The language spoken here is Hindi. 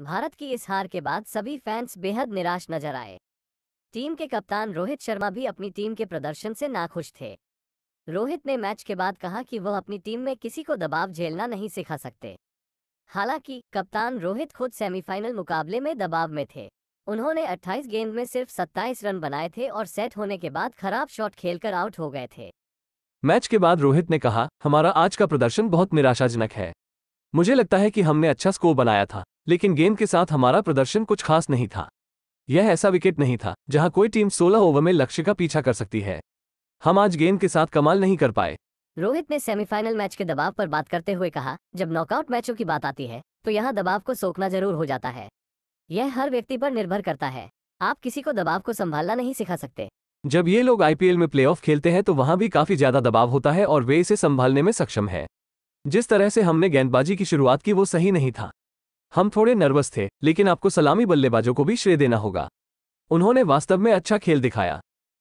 भारत की इस हार के बाद सभी फैंस बेहद निराश नजर आए टीम के कप्तान रोहित शर्मा भी अपनी टीम के प्रदर्शन से नाखुश थे रोहित ने मैच के बाद कहा कि वह अपनी टीम में किसी को दबाव झेलना नहीं सिखा सकते हालांकि कप्तान रोहित खुद सेमीफाइनल मुकाबले में दबाव में थे उन्होंने 28 गेंद में सिर्फ 27 रन बनाए थे और सेट होने के बाद खराब शॉट खेलकर आउट हो गए थे मैच के बाद रोहित ने कहा हमारा आज का प्रदर्शन बहुत निराशाजनक है मुझे लगता है कि हमने अच्छा स्कोर बनाया था लेकिन गेंद के साथ हमारा प्रदर्शन कुछ खास नहीं था यह ऐसा विकेट नहीं था जहां कोई टीम 16 ओवर में लक्ष्य का पीछा कर सकती है हम आज गेंद के साथ कमाल नहीं कर पाए रोहित ने सेमीफाइनल मैच के दबाव पर बात करते हुए कहा जब नॉकआउट मैचों की बात आती है तो यहाँ दबाव को सोखना जरूर हो जाता है यह हर व्यक्ति पर निर्भर करता है आप किसी को दबाव को संभालना नहीं सिखा सकते जब ये लोग आईपीएल में प्लेऑफ खेलते हैं तो वहाँ भी काफी ज्यादा दबाव होता है और वे इसे संभालने में सक्षम है जिस तरह से हमने गेंदबाजी की शुरुआत की वो सही नहीं था हम थोड़े नर्वस थे लेकिन आपको सलामी बल्लेबाजों को भी श्रेय देना होगा उन्होंने वास्तव में अच्छा खेल दिखाया